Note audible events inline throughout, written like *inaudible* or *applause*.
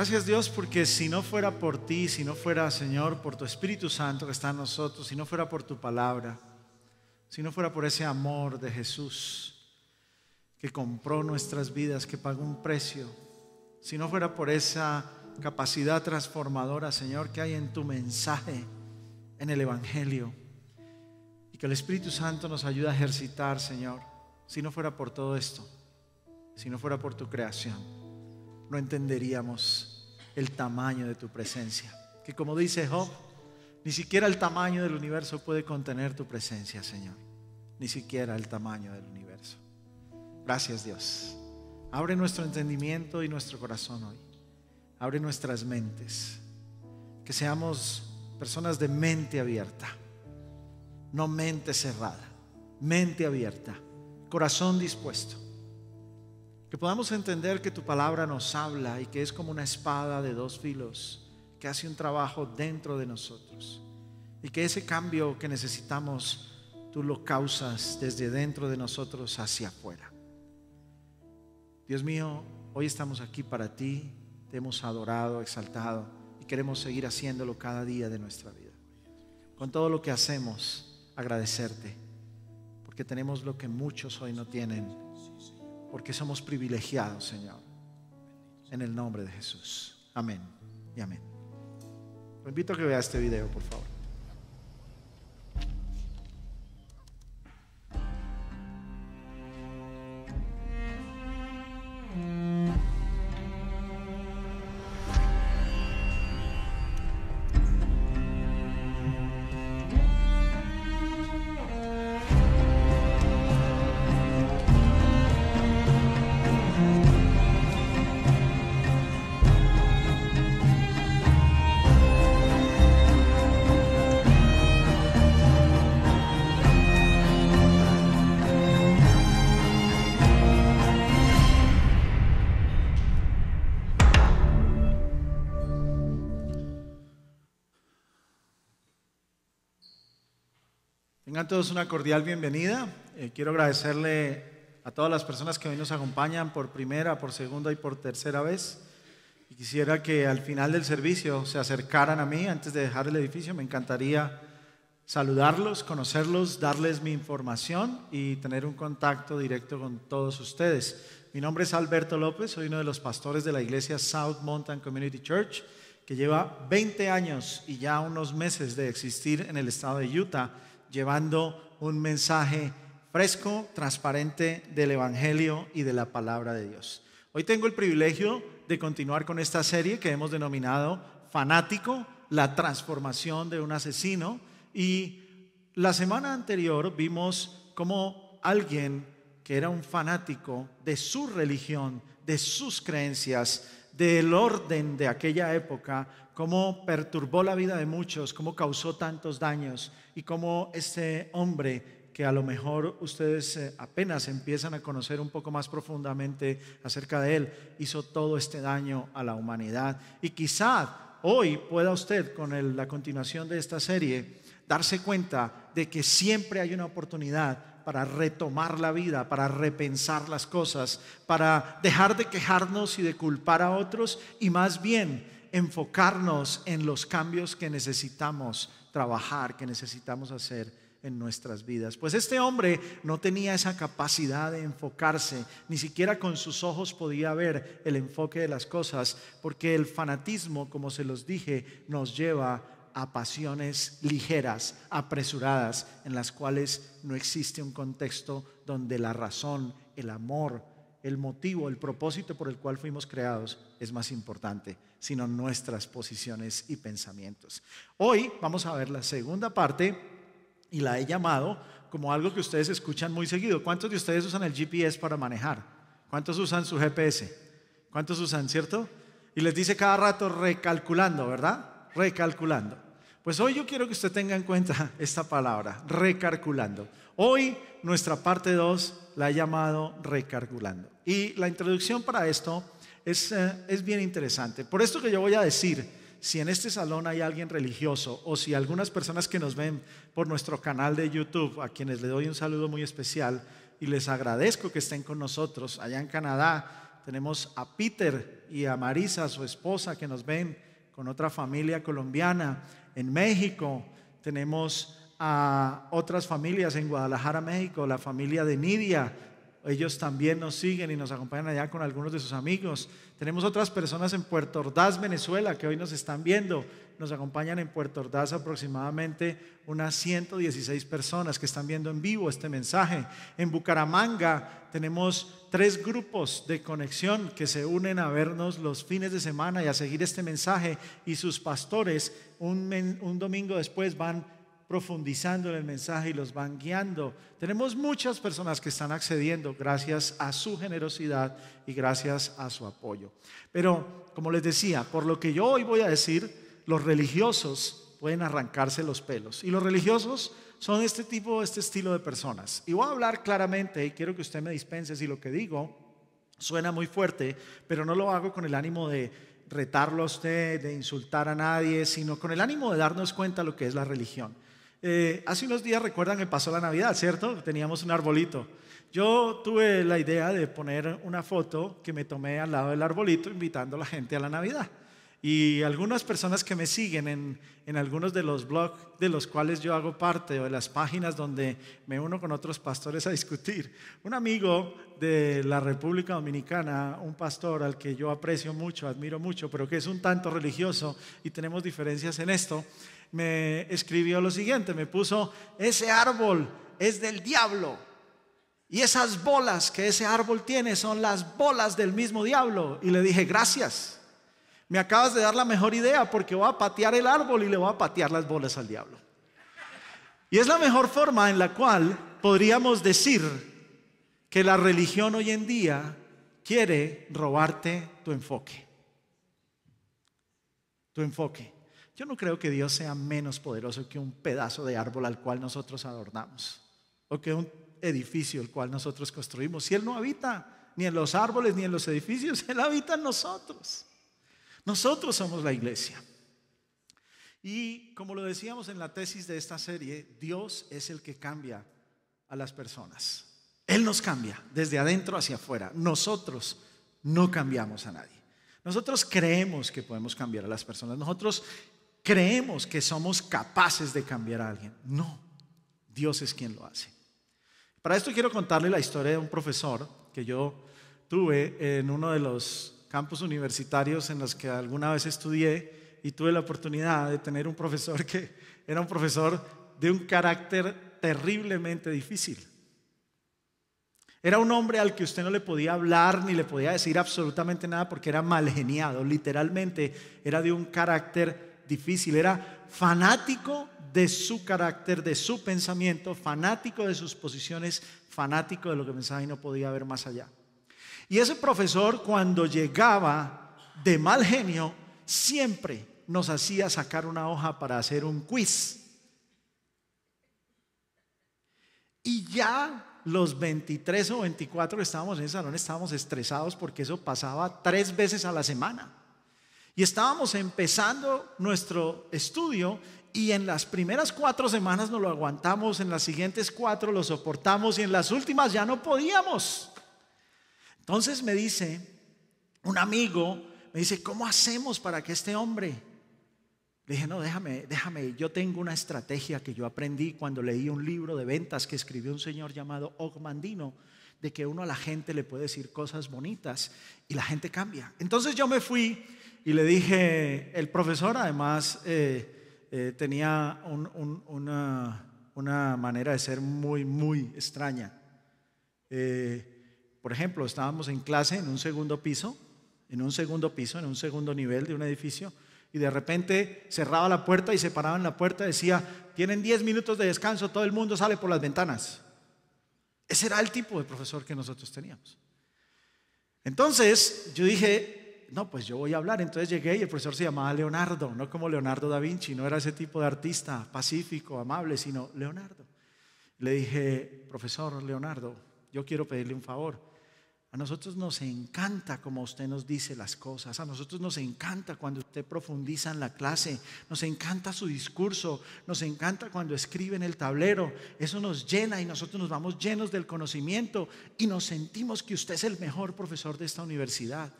Gracias Dios porque si no fuera por ti, si no fuera Señor, por tu Espíritu Santo que está en nosotros, si no fuera por tu palabra, si no fuera por ese amor de Jesús que compró nuestras vidas, que pagó un precio, si no fuera por esa capacidad transformadora, Señor, que hay en tu mensaje, en el Evangelio, y que el Espíritu Santo nos ayuda a ejercitar, Señor, si no fuera por todo esto, si no fuera por tu creación, no entenderíamos el tamaño de tu presencia. Que como dice Job, ni siquiera el tamaño del universo puede contener tu presencia, Señor. Ni siquiera el tamaño del universo. Gracias Dios. Abre nuestro entendimiento y nuestro corazón hoy. Abre nuestras mentes. Que seamos personas de mente abierta, no mente cerrada, mente abierta, corazón dispuesto. Que podamos entender que tu palabra nos habla y que es como una espada de dos filos que hace un trabajo dentro de nosotros. Y que ese cambio que necesitamos, tú lo causas desde dentro de nosotros hacia afuera. Dios mío, hoy estamos aquí para ti, te hemos adorado, exaltado y queremos seguir haciéndolo cada día de nuestra vida. Con todo lo que hacemos, agradecerte, porque tenemos lo que muchos hoy no tienen porque somos privilegiados, Señor. En el nombre de Jesús. Amén y amén. Lo invito a que vea este video, por favor. a todos una cordial bienvenida. Eh, quiero agradecerle a todas las personas que hoy nos acompañan por primera, por segunda y por tercera vez. Y quisiera que al final del servicio se acercaran a mí antes de dejar el edificio. Me encantaría saludarlos, conocerlos, darles mi información y tener un contacto directo con todos ustedes. Mi nombre es Alberto López, soy uno de los pastores de la iglesia South Mountain Community Church, que lleva 20 años y ya unos meses de existir en el estado de Utah llevando un mensaje fresco, transparente del Evangelio y de la palabra de Dios. Hoy tengo el privilegio de continuar con esta serie que hemos denominado Fanático, la transformación de un asesino. Y la semana anterior vimos cómo alguien que era un fanático de su religión, de sus creencias, del orden de aquella época, cómo perturbó la vida de muchos, cómo causó tantos daños y cómo este hombre que a lo mejor ustedes eh, apenas empiezan a conocer un poco más profundamente acerca de él, hizo todo este daño a la humanidad. Y quizá hoy pueda usted, con la continuación de esta serie, darse cuenta de que siempre hay una oportunidad para retomar la vida, para repensar las cosas, para dejar de quejarnos y de culpar a otros y más bien enfocarnos en los cambios que necesitamos trabajar, que necesitamos hacer en nuestras vidas. Pues este hombre no tenía esa capacidad de enfocarse, ni siquiera con sus ojos podía ver el enfoque de las cosas, porque el fanatismo, como se los dije, nos lleva a pasiones ligeras, apresuradas, en las cuales no existe un contexto donde la razón, el amor, el motivo, el propósito por el cual fuimos creados es más importante, sino nuestras posiciones y pensamientos. Hoy vamos a ver la segunda parte y la he llamado como algo que ustedes escuchan muy seguido. ¿Cuántos de ustedes usan el GPS para manejar? ¿Cuántos usan su GPS? ¿Cuántos usan, cierto? Y les dice cada rato recalculando, ¿verdad? Recalculando. Pues hoy yo quiero que usted tenga en cuenta *laughs* esta palabra, recalculando. Hoy nuestra parte 2 la he llamado recargulando. Y la introducción para esto es, eh, es bien interesante. Por esto que yo voy a decir, si en este salón hay alguien religioso o si algunas personas que nos ven por nuestro canal de YouTube, a quienes le doy un saludo muy especial y les agradezco que estén con nosotros allá en Canadá, tenemos a Peter y a Marisa, su esposa, que nos ven con otra familia colombiana. En México tenemos a otras familias en Guadalajara, México, la familia de Nidia. Ellos también nos siguen y nos acompañan allá con algunos de sus amigos. Tenemos otras personas en Puerto Ordaz, Venezuela, que hoy nos están viendo. Nos acompañan en Puerto Ordaz aproximadamente unas 116 personas que están viendo en vivo este mensaje. En Bucaramanga tenemos tres grupos de conexión que se unen a vernos los fines de semana y a seguir este mensaje. Y sus pastores un, un domingo después van profundizando en el mensaje y los van guiando. Tenemos muchas personas que están accediendo gracias a su generosidad y gracias a su apoyo. Pero, como les decía, por lo que yo hoy voy a decir, los religiosos pueden arrancarse los pelos. Y los religiosos son este tipo, este estilo de personas. Y voy a hablar claramente y quiero que usted me dispense si lo que digo suena muy fuerte, pero no lo hago con el ánimo de retarlo a usted, de insultar a nadie, sino con el ánimo de darnos cuenta lo que es la religión. Eh, hace unos días recuerdan que pasó la Navidad, ¿cierto? Teníamos un arbolito. Yo tuve la idea de poner una foto que me tomé al lado del arbolito invitando a la gente a la Navidad. Y algunas personas que me siguen en, en algunos de los blogs de los cuales yo hago parte o de las páginas donde me uno con otros pastores a discutir. Un amigo de la República Dominicana, un pastor al que yo aprecio mucho, admiro mucho, pero que es un tanto religioso y tenemos diferencias en esto, me escribió lo siguiente, me puso, ese árbol es del diablo. Y esas bolas que ese árbol tiene son las bolas del mismo diablo. Y le dije, gracias, me acabas de dar la mejor idea porque voy a patear el árbol y le voy a patear las bolas al diablo. Y es la mejor forma en la cual podríamos decir que la religión hoy en día quiere robarte tu enfoque. Tu enfoque. Yo no creo que Dios sea menos poderoso que un pedazo de árbol al cual nosotros adornamos o que un edificio el cual nosotros construimos. Si Él no habita ni en los árboles ni en los edificios, *laughs* Él habita en nosotros. Nosotros somos la iglesia. Y como lo decíamos en la tesis de esta serie, Dios es el que cambia a las personas. Él nos cambia desde adentro hacia afuera. Nosotros no cambiamos a nadie. Nosotros creemos que podemos cambiar a las personas. Nosotros creemos que somos capaces de cambiar a alguien. No, Dios es quien lo hace. Para esto quiero contarle la historia de un profesor que yo tuve en uno de los campus universitarios en los que alguna vez estudié y tuve la oportunidad de tener un profesor que era un profesor de un carácter terriblemente difícil. Era un hombre al que usted no le podía hablar ni le podía decir absolutamente nada porque era mal geniado, literalmente era de un carácter difícil, era fanático de su carácter, de su pensamiento, fanático de sus posiciones, fanático de lo que pensaba y no podía ver más allá. Y ese profesor cuando llegaba de mal genio, siempre nos hacía sacar una hoja para hacer un quiz. Y ya los 23 o 24 que estábamos en el salón estábamos estresados porque eso pasaba tres veces a la semana. Y estábamos empezando nuestro estudio y en las primeras cuatro semanas no lo aguantamos, en las siguientes cuatro lo soportamos y en las últimas ya no podíamos. Entonces me dice un amigo, me dice, ¿cómo hacemos para que este hombre? Le dije, no, déjame, déjame, yo tengo una estrategia que yo aprendí cuando leí un libro de ventas que escribió un señor llamado Ogmandino, de que uno a la gente le puede decir cosas bonitas y la gente cambia. Entonces yo me fui y le dije, el profesor además eh, eh, tenía una, manera de ser muy, muy extraña. Eh, por ejemplo, estábamos en clase en un segundo piso, en un segundo piso, en un segundo nivel de un edificio, y de repente cerraba la puerta y se paraba en la puerta y decía, tienen 10 minutos de descanso, todo el mundo sale por las ventanas. Ese era el tipo de profesor que nosotros teníamos. Entonces yo dije, no, pues yo voy a hablar. Entonces llegué y el profesor se llamaba Leonardo, no como Leonardo da Vinci, no era ese tipo de artista pacífico, amable, sino Leonardo. Le dije, profesor Leonardo, yo quiero pedirle un favor. A nosotros nos encanta como usted nos dice las cosas, a nosotros nos encanta cuando usted profundiza en la clase, nos encanta su discurso, nos encanta cuando escribe en el tablero, eso nos llena y nosotros nos vamos llenos del conocimiento y nos sentimos que usted es el mejor profesor de esta universidad.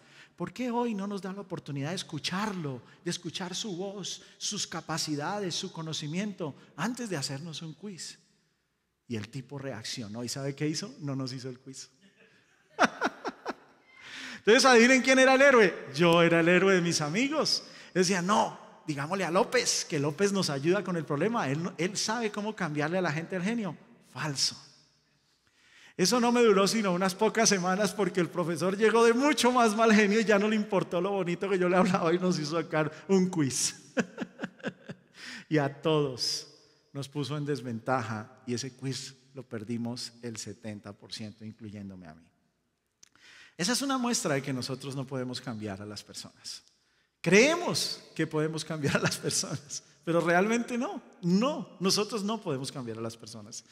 ¿Por qué hoy no nos dan la oportunidad de escucharlo, de escuchar su voz, sus capacidades, su conocimiento, antes de hacernos un quiz? Y el tipo reaccionó. ¿Y sabe qué hizo? No nos hizo el quiz. *laughs* Entonces, adivinen quién era el héroe. Yo era el héroe de mis amigos. Decía, no, digámosle a López, que López nos ayuda con el problema. Él, él sabe cómo cambiarle a la gente el genio. Falso. Eso no me duró sino unas pocas semanas porque el profesor llegó de mucho más mal genio y ya no le importó lo bonito que yo le hablaba y nos hizo sacar un quiz. *laughs* y a todos nos puso en desventaja y ese quiz lo perdimos el 70%, incluyéndome a mí. Esa es una muestra de que nosotros no podemos cambiar a las personas. Creemos que podemos cambiar a las personas, pero realmente no, no, nosotros no podemos cambiar a las personas.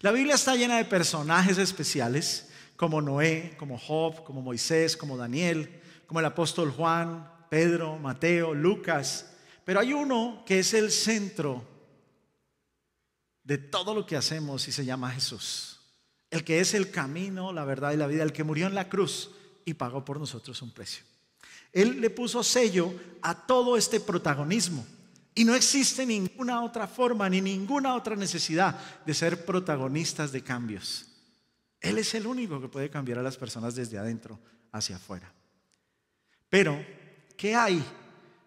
La Biblia está llena de personajes especiales, como Noé, como Job, como Moisés, como Daniel, como el apóstol Juan, Pedro, Mateo, Lucas, pero hay uno que es el centro de todo lo que hacemos y se llama Jesús, el que es el camino, la verdad y la vida, el que murió en la cruz y pagó por nosotros un precio. Él le puso sello a todo este protagonismo. Y no existe ninguna otra forma ni ninguna otra necesidad de ser protagonistas de cambios. Él es el único que puede cambiar a las personas desde adentro hacia afuera. Pero, ¿qué hay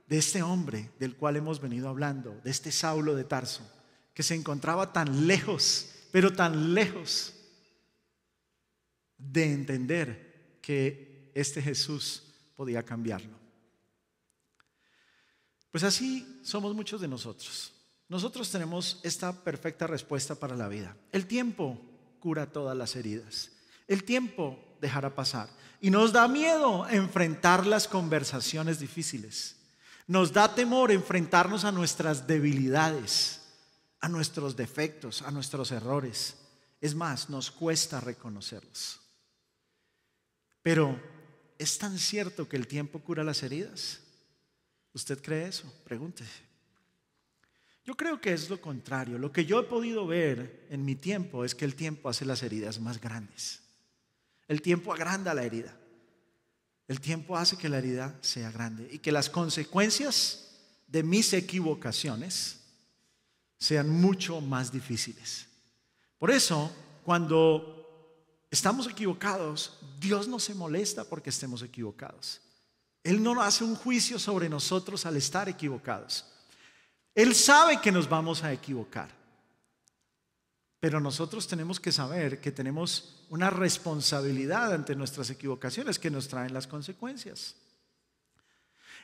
de este hombre del cual hemos venido hablando, de este Saulo de Tarso, que se encontraba tan lejos, pero tan lejos de entender que este Jesús podía cambiarlo? Pues así somos muchos de nosotros. Nosotros tenemos esta perfecta respuesta para la vida. El tiempo cura todas las heridas. El tiempo dejará pasar. Y nos da miedo enfrentar las conversaciones difíciles. Nos da temor enfrentarnos a nuestras debilidades, a nuestros defectos, a nuestros errores. Es más, nos cuesta reconocerlos. Pero es tan cierto que el tiempo cura las heridas ¿Usted cree eso? Pregúntese. Yo creo que es lo contrario. Lo que yo he podido ver en mi tiempo es que el tiempo hace las heridas más grandes. El tiempo agranda la herida. El tiempo hace que la herida sea grande y que las consecuencias de mis equivocaciones sean mucho más difíciles. Por eso, cuando estamos equivocados, Dios no se molesta porque estemos equivocados. Él no hace un juicio sobre nosotros al estar equivocados. Él sabe que nos vamos a equivocar. Pero nosotros tenemos que saber que tenemos una responsabilidad ante nuestras equivocaciones que nos traen las consecuencias.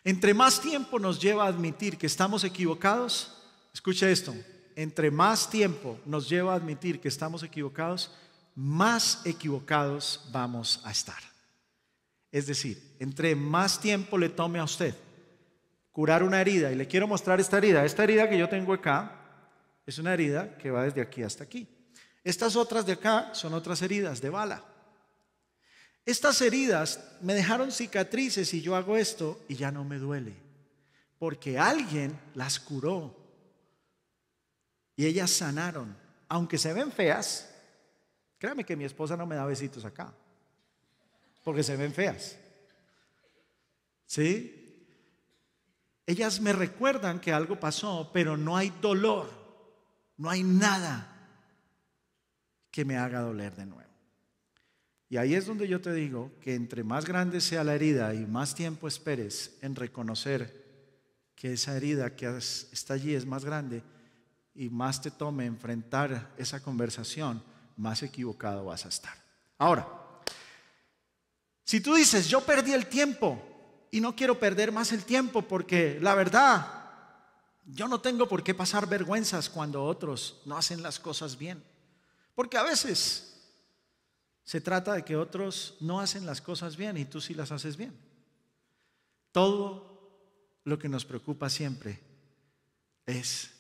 Entre más tiempo nos lleva a admitir que estamos equivocados, escucha esto, entre más tiempo nos lleva a admitir que estamos equivocados, más equivocados vamos a estar. Es decir, entre más tiempo le tome a usted curar una herida, y le quiero mostrar esta herida, esta herida que yo tengo acá, es una herida que va desde aquí hasta aquí. Estas otras de acá son otras heridas de bala. Estas heridas me dejaron cicatrices y yo hago esto y ya no me duele, porque alguien las curó y ellas sanaron, aunque se ven feas. Créame que mi esposa no me da besitos acá porque se ven feas. ¿Sí? Ellas me recuerdan que algo pasó, pero no hay dolor, no hay nada que me haga doler de nuevo. Y ahí es donde yo te digo que entre más grande sea la herida y más tiempo esperes en reconocer que esa herida que está allí es más grande y más te tome enfrentar esa conversación, más equivocado vas a estar. Ahora, si tú dices, yo perdí el tiempo y no quiero perder más el tiempo porque la verdad, yo no tengo por qué pasar vergüenzas cuando otros no hacen las cosas bien. Porque a veces se trata de que otros no hacen las cosas bien y tú sí las haces bien. Todo lo que nos preocupa siempre es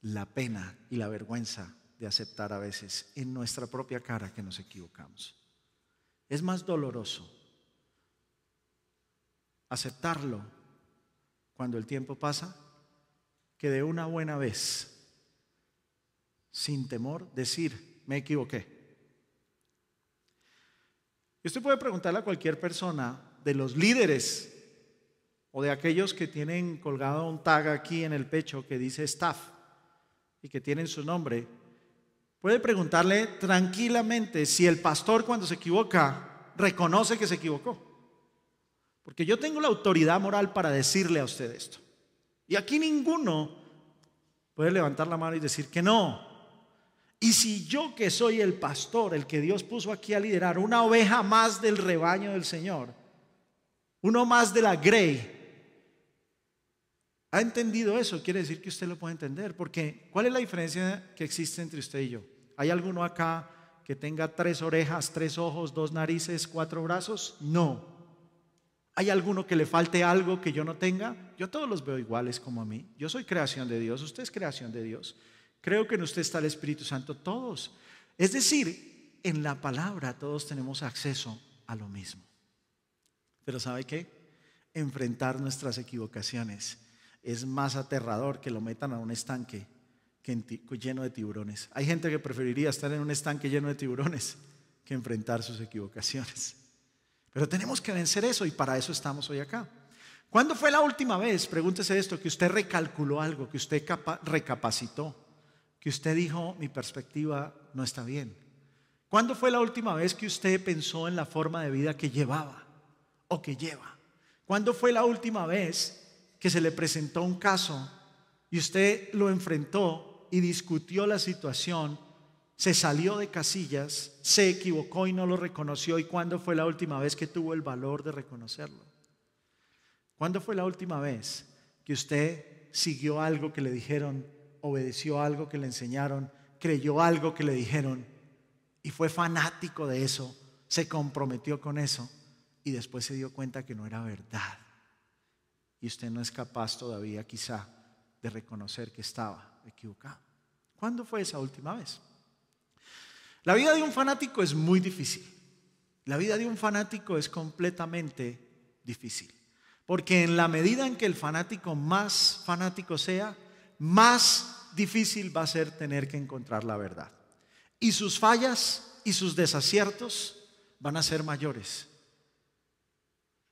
la pena y la vergüenza de aceptar a veces en nuestra propia cara que nos equivocamos. Es más doloroso aceptarlo cuando el tiempo pasa que de una buena vez, sin temor, decir, me equivoqué. Y usted puede preguntarle a cualquier persona de los líderes o de aquellos que tienen colgado un tag aquí en el pecho que dice staff y que tienen su nombre Puede preguntarle tranquilamente si el pastor cuando se equivoca reconoce que se equivocó. Porque yo tengo la autoridad moral para decirle a usted esto. Y aquí ninguno puede levantar la mano y decir que no. Y si yo que soy el pastor, el que Dios puso aquí a liderar, una oveja más del rebaño del Señor, uno más de la grey, ha entendido eso, quiere decir que usted lo puede entender, porque ¿cuál es la diferencia que existe entre usted y yo? ¿Hay alguno acá que tenga tres orejas, tres ojos, dos narices, cuatro brazos? No. ¿Hay alguno que le falte algo que yo no tenga? Yo todos los veo iguales como a mí. Yo soy creación de Dios, usted es creación de Dios. Creo que en usted está el Espíritu Santo, todos. Es decir, en la palabra todos tenemos acceso a lo mismo. Pero ¿sabe qué? Enfrentar nuestras equivocaciones es más aterrador que lo metan a un estanque lleno de tiburones. Hay gente que preferiría estar en un estanque lleno de tiburones que enfrentar sus equivocaciones. Pero tenemos que vencer eso y para eso estamos hoy acá. ¿Cuándo fue la última vez, pregúntese esto, que usted recalculó algo, que usted recapacitó, que usted dijo, mi perspectiva no está bien? ¿Cuándo fue la última vez que usted pensó en la forma de vida que llevaba o que lleva? ¿Cuándo fue la última vez que se le presentó un caso y usted lo enfrentó y discutió la situación, se salió de casillas, se equivocó y no lo reconoció. ¿Y cuándo fue la última vez que tuvo el valor de reconocerlo? ¿Cuándo fue la última vez que usted siguió algo que le dijeron, obedeció algo que le enseñaron, creyó algo que le dijeron y fue fanático de eso, se comprometió con eso y después se dio cuenta que no era verdad? y usted no es capaz todavía quizá de reconocer que estaba equivocado. ¿Cuándo fue esa última vez? La vida de un fanático es muy difícil. La vida de un fanático es completamente difícil. Porque en la medida en que el fanático más fanático sea, más difícil va a ser tener que encontrar la verdad. Y sus fallas y sus desaciertos van a ser mayores.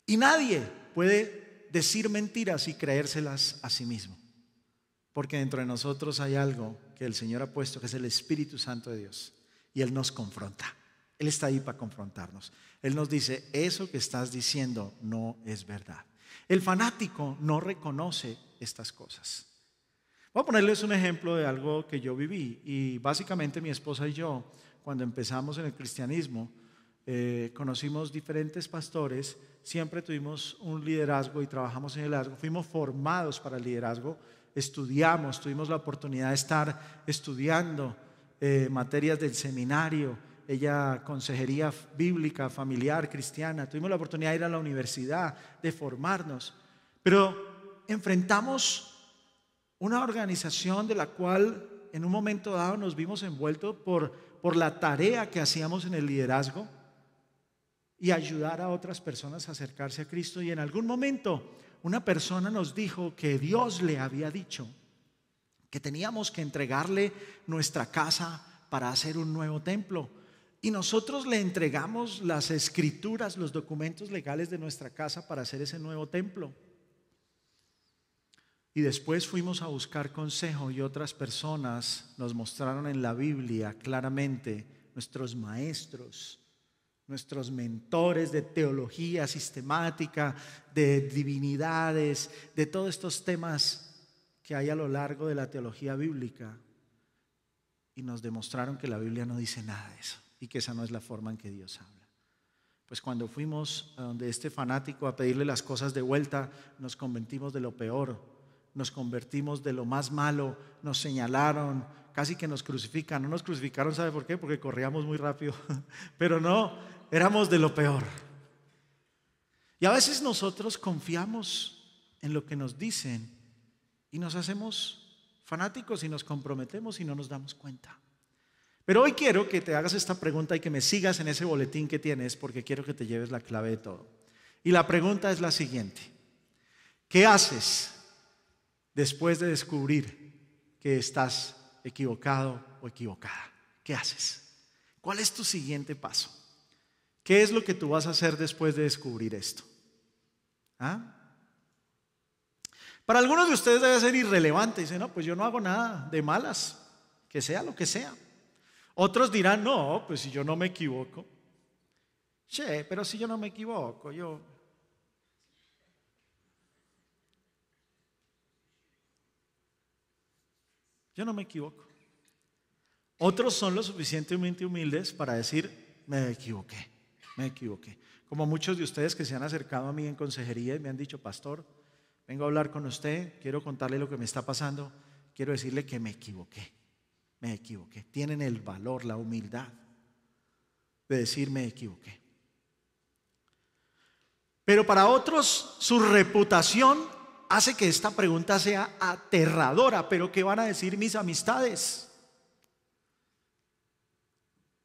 Y nadie puede decir mentiras y creérselas a sí mismo. Porque dentro de nosotros hay algo que el Señor ha puesto, que es el Espíritu Santo de Dios. Y Él nos confronta. Él está ahí para confrontarnos. Él nos dice, eso que estás diciendo no es verdad. El fanático no reconoce estas cosas. Voy a ponerles un ejemplo de algo que yo viví. Y básicamente mi esposa y yo, cuando empezamos en el cristianismo, eh, conocimos diferentes pastores, siempre tuvimos un liderazgo y trabajamos en el liderazgo, fuimos formados para el liderazgo, estudiamos, tuvimos la oportunidad de estar estudiando eh, materias del seminario, ella consejería bíblica, familiar, cristiana, tuvimos la oportunidad de ir a la universidad, de formarnos, pero enfrentamos una organización de la cual en un momento dado nos vimos envueltos por, por la tarea que hacíamos en el liderazgo y ayudar a otras personas a acercarse a Cristo. Y en algún momento una persona nos dijo que Dios le había dicho que teníamos que entregarle nuestra casa para hacer un nuevo templo. Y nosotros le entregamos las escrituras, los documentos legales de nuestra casa para hacer ese nuevo templo. Y después fuimos a buscar consejo y otras personas nos mostraron en la Biblia claramente nuestros maestros, nuestros mentores de teología sistemática, de divinidades, de todos estos temas que hay a lo largo de la teología bíblica. Y nos demostraron que la Biblia no dice nada de eso y que esa no es la forma en que Dios habla. Pues cuando fuimos a donde este fanático a pedirle las cosas de vuelta, nos convertimos de lo peor, nos convertimos de lo más malo, nos señalaron, casi que nos crucifican. No nos crucificaron, ¿sabe por qué? Porque corríamos muy rápido. *laughs* Pero no, éramos de lo peor. Y a veces nosotros confiamos en lo que nos dicen y nos hacemos fanáticos y nos comprometemos y no nos damos cuenta. Pero hoy quiero que te hagas esta pregunta y que me sigas en ese boletín que tienes porque quiero que te lleves la clave de todo. Y la pregunta es la siguiente. ¿Qué haces después de descubrir que estás equivocado o equivocada? ¿Qué haces? ¿Cuál es tu siguiente paso? ¿Qué es lo que tú vas a hacer después de descubrir esto? ¿Ah? Para algunos de ustedes debe ser irrelevante. Dicen, no, pues yo no hago nada de malas, que sea lo que sea. Otros dirán, no, pues si yo no me equivoco. Che, pero si yo no me equivoco, yo... Yo no me equivoco. Otros son lo suficientemente humildes para decir, me equivoqué me equivoqué. Como muchos de ustedes que se han acercado a mí en consejería y me han dicho, pastor, vengo a hablar con usted, quiero contarle lo que me está pasando, quiero decirle que me equivoqué, me equivoqué. Tienen el valor, la humildad de decir me equivoqué. Pero para otros su reputación hace que esta pregunta sea aterradora, pero ¿qué van a decir mis amistades?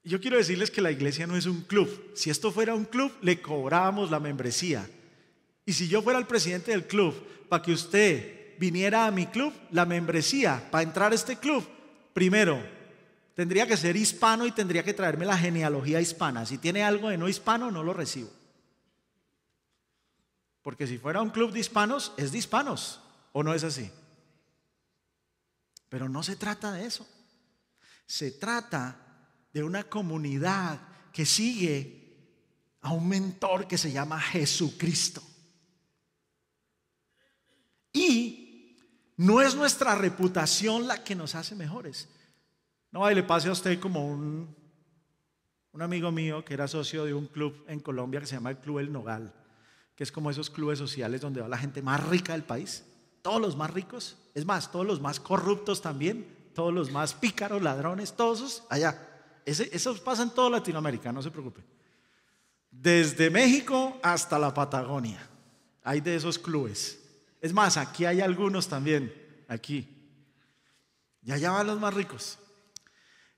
Yo quiero decirles que la iglesia no es un club. Si esto fuera un club, le cobrábamos la membresía. Y si yo fuera el presidente del club, para que usted viniera a mi club, la membresía, para entrar a este club, primero, tendría que ser hispano y tendría que traerme la genealogía hispana. Si tiene algo de no hispano, no lo recibo. Porque si fuera un club de hispanos, es de hispanos, ¿o no es así? Pero no se trata de eso. Se trata de una comunidad que sigue a un mentor que se llama Jesucristo. Y no es nuestra reputación la que nos hace mejores. No, le pase a usted como un, un amigo mío que era socio de un club en Colombia que se llama el Club El Nogal, que es como esos clubes sociales donde va la gente más rica del país, todos los más ricos, es más, todos los más corruptos también, todos los más pícaros, ladrones, todos esos allá eso pasa en toda Latinoamérica, no se preocupe. Desde México hasta la Patagonia. Hay de esos clubes. Es más, aquí hay algunos también, aquí. Y allá van los más ricos.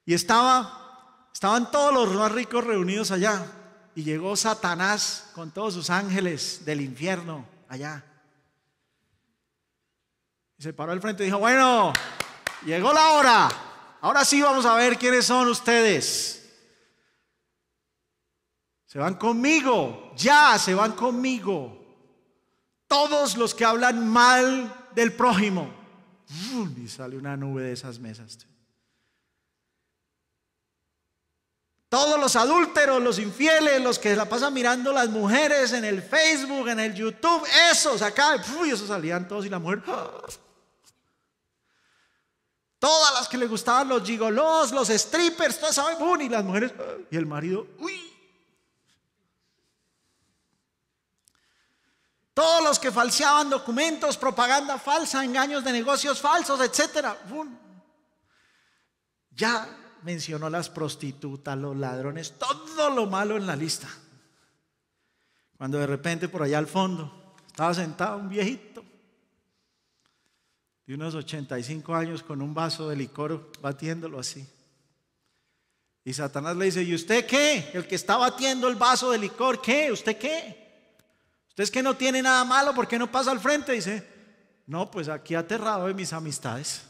Y estaba, estaban todos los más ricos reunidos allá. Y llegó Satanás con todos sus ángeles del infierno allá. Y se paró al frente y dijo, bueno, llegó la hora. Ahora sí vamos a ver quiénes son ustedes. Se van conmigo, ya se van conmigo. Todos los que hablan mal del prójimo. y sale una nube de esas mesas. Todos los adúlteros, los infieles, los que la pasan mirando las mujeres en el Facebook, en el YouTube, esos acá, Y esos salían todos y la mujer. ¡ah! Todas las que le gustaban los gigolos, los strippers, todas y las mujeres, y el marido, uy. Todos los que falseaban documentos, propaganda falsa, engaños de negocios falsos, etcétera, Ya mencionó las prostitutas, los ladrones, todo lo malo en la lista. Cuando de repente por allá al fondo estaba sentado un viejito unos 85 años con un vaso de licor batiéndolo así. Y Satanás le dice, ¿y usted qué? El que está batiendo el vaso de licor, ¿qué? ¿Usted qué? ¿Usted es que no tiene nada malo? ¿Por qué no pasa al frente? Dice, no, pues aquí aterrado de mis amistades.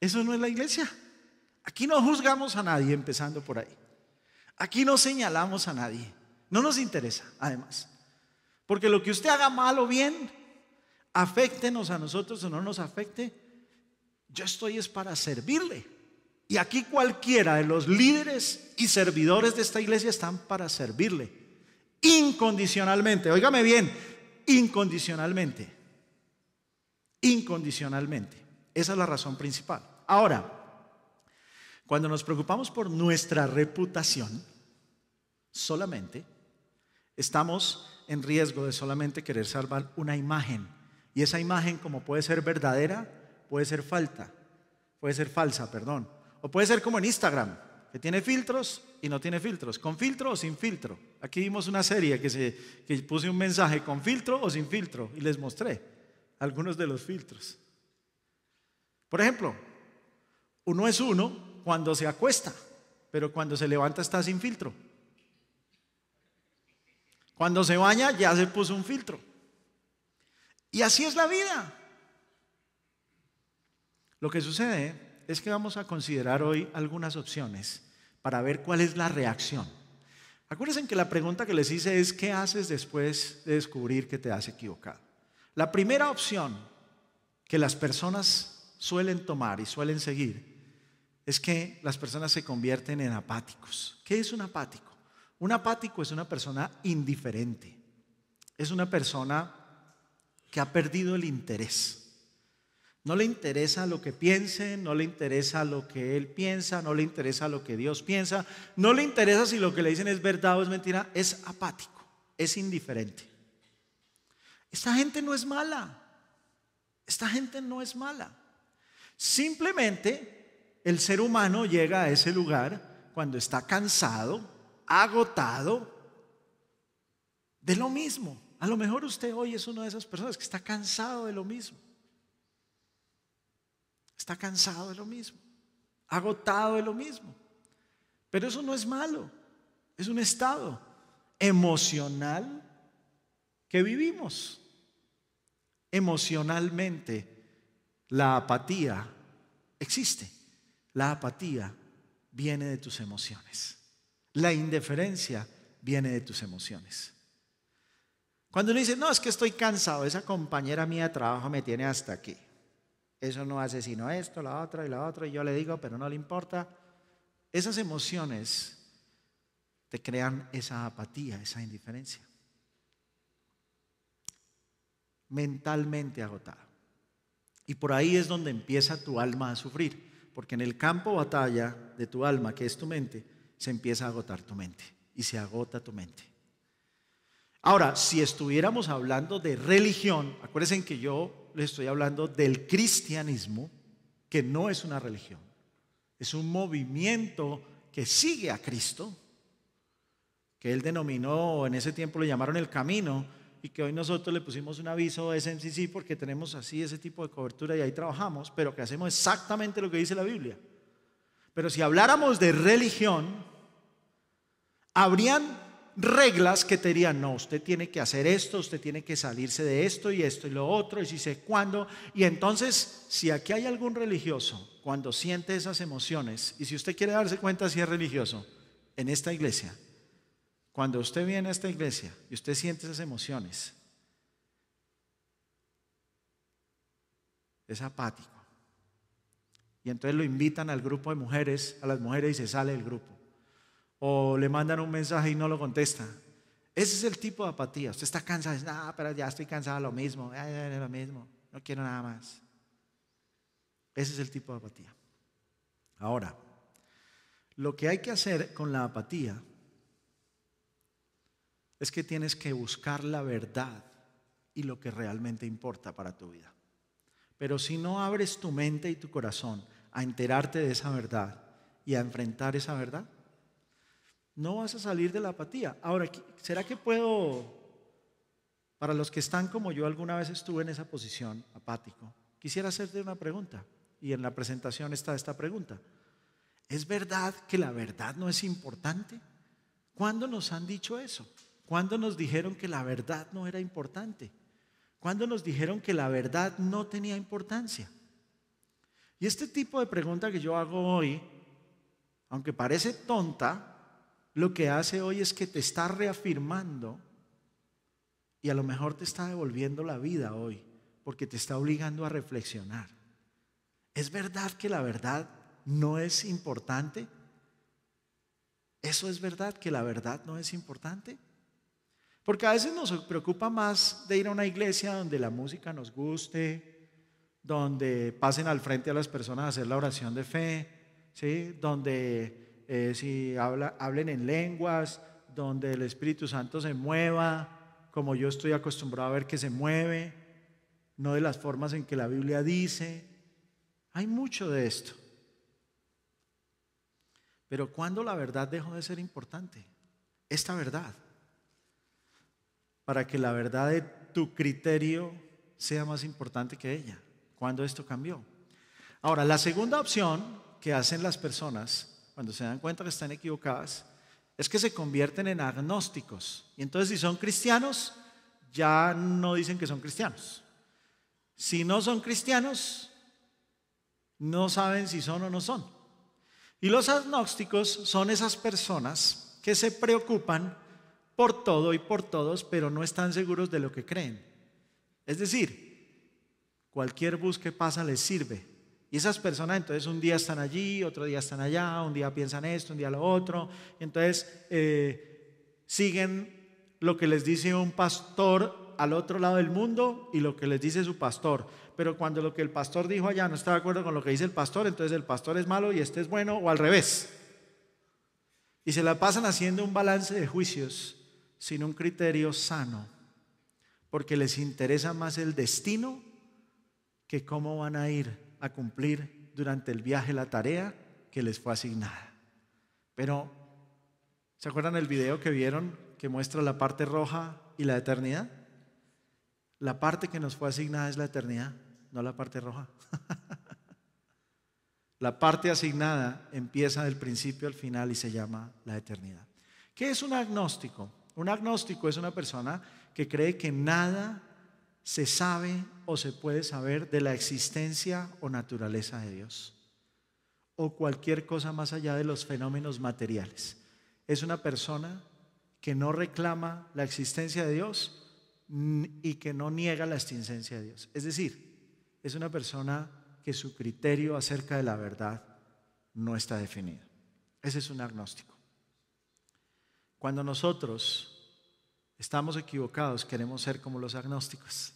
Eso no es la iglesia. Aquí no juzgamos a nadie, empezando por ahí. Aquí no señalamos a nadie. No nos interesa, además. Porque lo que usted haga mal o bien, afectenos a nosotros o no nos afecte, yo estoy es para servirle. Y aquí cualquiera de los líderes y servidores de esta iglesia están para servirle. Incondicionalmente, óigame bien, incondicionalmente. Incondicionalmente. Esa es la razón principal. Ahora, cuando nos preocupamos por nuestra reputación solamente, Estamos en riesgo de solamente querer salvar una imagen. Y esa imagen, como puede ser verdadera, puede ser falta, puede ser falsa, perdón. O puede ser como en Instagram, que tiene filtros y no tiene filtros, con filtro o sin filtro. Aquí vimos una serie que, que puse un mensaje con filtro o sin filtro y les mostré algunos de los filtros. Por ejemplo, uno es uno cuando se acuesta, pero cuando se levanta está sin filtro. Cuando se baña ya se puso un filtro. Y así es la vida. Lo que sucede es que vamos a considerar hoy algunas opciones para ver cuál es la reacción. Acuérdense que la pregunta que les hice es ¿qué haces después de descubrir que te has equivocado? La primera opción que las personas suelen tomar y suelen seguir es que las personas se convierten en apáticos. ¿Qué es un apático? Un apático es una persona indiferente, es una persona que ha perdido el interés. No le interesa lo que piensen, no le interesa lo que él piensa, no le interesa lo que Dios piensa, no le interesa si lo que le dicen es verdad o es mentira, es apático, es indiferente. Esta gente no es mala, esta gente no es mala. Simplemente el ser humano llega a ese lugar cuando está cansado, agotado de lo mismo. A lo mejor usted hoy es una de esas personas que está cansado de lo mismo. Está cansado de lo mismo. Agotado de lo mismo. Pero eso no es malo. Es un estado emocional que vivimos. Emocionalmente, la apatía existe. La apatía viene de tus emociones. La indiferencia viene de tus emociones. Cuando uno dice, no, es que estoy cansado, esa compañera mía de trabajo me tiene hasta aquí. Eso no hace sino esto, la otra y la otra, y yo le digo, pero no le importa. Esas emociones te crean esa apatía, esa indiferencia. Mentalmente agotada. Y por ahí es donde empieza tu alma a sufrir, porque en el campo batalla de tu alma, que es tu mente, se empieza a agotar tu mente y se agota tu mente. Ahora, si estuviéramos hablando de religión, acuérdense que yo les estoy hablando del cristianismo, que no es una religión, es un movimiento que sigue a Cristo, que él denominó, en ese tiempo lo llamaron el camino, y que hoy nosotros le pusimos un aviso sí porque tenemos así ese tipo de cobertura y ahí trabajamos, pero que hacemos exactamente lo que dice la Biblia. Pero si habláramos de religión, habrían reglas que te dirían, no, usted tiene que hacer esto, usted tiene que salirse de esto y esto y lo otro, y si sé cuándo. Y entonces, si aquí hay algún religioso, cuando siente esas emociones, y si usted quiere darse cuenta si es religioso, en esta iglesia, cuando usted viene a esta iglesia y usted siente esas emociones, es apático. Y entonces lo invitan al grupo de mujeres, a las mujeres y se sale del grupo. O le mandan un mensaje y no lo contestan... Ese es el tipo de apatía. Usted está cansado, dice, pero ya estoy cansado, lo mismo, lo mismo, no quiero nada más. Ese es el tipo de apatía. Ahora, lo que hay que hacer con la apatía es que tienes que buscar la verdad y lo que realmente importa para tu vida. Pero si no abres tu mente y tu corazón a enterarte de esa verdad y a enfrentar esa verdad. No vas a salir de la apatía. Ahora, ¿será que puedo, para los que están como yo, alguna vez estuve en esa posición apático? Quisiera hacerte una pregunta, y en la presentación está esta pregunta. ¿Es verdad que la verdad no es importante? ¿Cuándo nos han dicho eso? ¿Cuándo nos dijeron que la verdad no era importante? ¿Cuándo nos dijeron que la verdad no tenía importancia? Y este tipo de pregunta que yo hago hoy, aunque parece tonta, lo que hace hoy es que te está reafirmando y a lo mejor te está devolviendo la vida hoy, porque te está obligando a reflexionar. ¿Es verdad que la verdad no es importante? ¿Eso es verdad que la verdad no es importante? Porque a veces nos preocupa más de ir a una iglesia donde la música nos guste, donde pasen al frente a las personas a hacer la oración de fe, donde eh, si hablen en lenguas, donde el Espíritu Santo se mueva, como yo estoy acostumbrado a ver que se mueve, no de las formas en que la Biblia dice. Hay mucho de esto. Pero cuando la verdad dejó de ser importante? Esta verdad. Para que la verdad de tu criterio sea más importante que ella cuando esto cambió? Ahora, la segunda opción que hacen las personas cuando se dan cuenta que están equivocadas es que se convierten en agnósticos. Y entonces si son cristianos, ya no dicen que son cristianos. Si no son cristianos, no saben si son o no son. Y los agnósticos son esas personas que se preocupan por todo y por todos, pero no están seguros de lo que creen. Es decir, Cualquier bus que pasa les sirve. Y esas personas entonces un día están allí, otro día están allá, un día piensan esto, un día lo otro. Entonces eh, siguen lo que les dice un pastor al otro lado del mundo y lo que les dice su pastor. Pero cuando lo que el pastor dijo allá no está de acuerdo con lo que dice el pastor, entonces el pastor es malo y este es bueno o al revés. Y se la pasan haciendo un balance de juicios sin un criterio sano, porque les interesa más el destino que cómo van a ir a cumplir durante el viaje la tarea que les fue asignada. Pero, ¿se acuerdan el video que vieron que muestra la parte roja y la eternidad? La parte que nos fue asignada es la eternidad, no la parte roja. *laughs* la parte asignada empieza del principio al final y se llama la eternidad. ¿Qué es un agnóstico? Un agnóstico es una persona que cree que nada se sabe o se puede saber de la existencia o naturaleza de Dios o cualquier cosa más allá de los fenómenos materiales. Es una persona que no reclama la existencia de Dios y que no niega la existencia de Dios. Es decir, es una persona que su criterio acerca de la verdad no está definido. Ese es un agnóstico. Cuando nosotros Estamos equivocados, queremos ser como los agnósticos.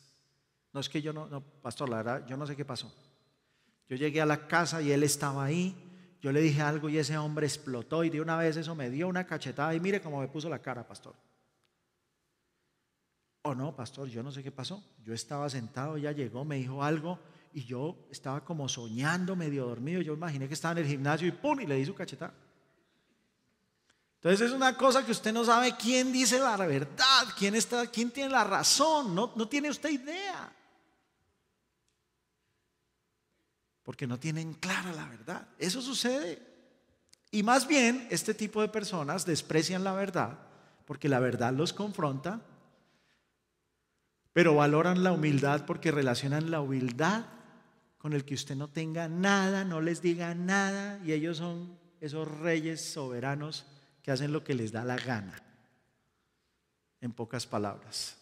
No es que yo no, no, pastor, la verdad, yo no sé qué pasó. Yo llegué a la casa y él estaba ahí. Yo le dije algo y ese hombre explotó y de una vez eso me dio una cachetada y mire cómo me puso la cara, pastor. O oh, no, pastor, yo no sé qué pasó. Yo estaba sentado, ya llegó, me dijo algo y yo estaba como soñando, medio dormido. Yo imaginé que estaba en el gimnasio y ¡pum! y le di su cachetada. Entonces es una cosa que usted no sabe quién dice la verdad, quién, está, quién tiene la razón, no, no tiene usted idea. Porque no tienen clara la verdad. Eso sucede. Y más bien, este tipo de personas desprecian la verdad porque la verdad los confronta, pero valoran la humildad porque relacionan la humildad con el que usted no tenga nada, no les diga nada, y ellos son esos reyes soberanos que hacen lo que les da la gana, en pocas palabras.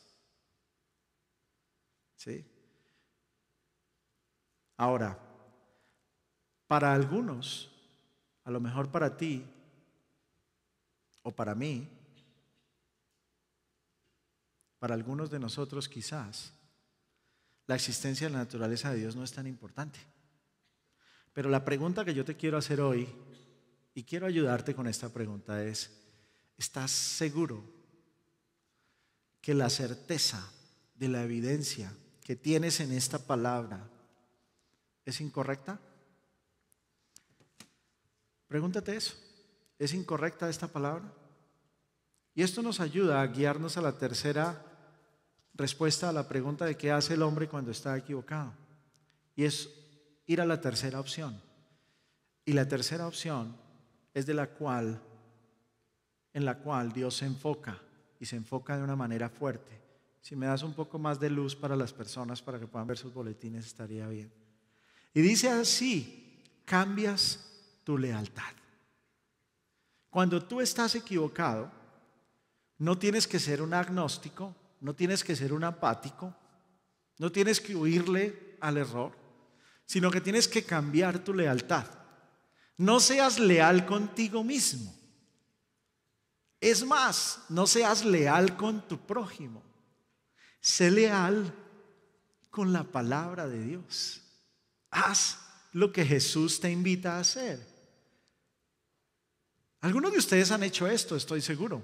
Ahora, para algunos, a lo mejor para ti o para mí, para algunos de nosotros quizás, la existencia de la naturaleza de Dios no es tan importante. Pero la pregunta que yo te quiero hacer hoy y quiero ayudarte con esta pregunta es, ¿estás seguro que la certeza de la evidencia que tienes en esta palabra es incorrecta? Pregúntate eso. ¿Es incorrecta esta palabra? Y esto nos ayuda a guiarnos a la tercera respuesta a la pregunta de qué hace el hombre cuando está equivocado. Y es ir a la tercera opción. Y la tercera opción es de la cual en la cual Dios se enfoca y se enfoca de una manera fuerte. Si me das un poco más de luz para las personas para que puedan ver sus boletines estaría bien. Y dice así, cambias tu lealtad. Cuando tú estás equivocado, no tienes que ser un agnóstico, no tienes que ser un apático, no tienes que huirle al error, sino que tienes que cambiar tu lealtad. No seas leal contigo mismo. Es más, no seas leal con tu prójimo. Sé leal con la palabra de Dios. Haz lo que Jesús te invita a hacer. Algunos de ustedes han hecho esto, estoy seguro.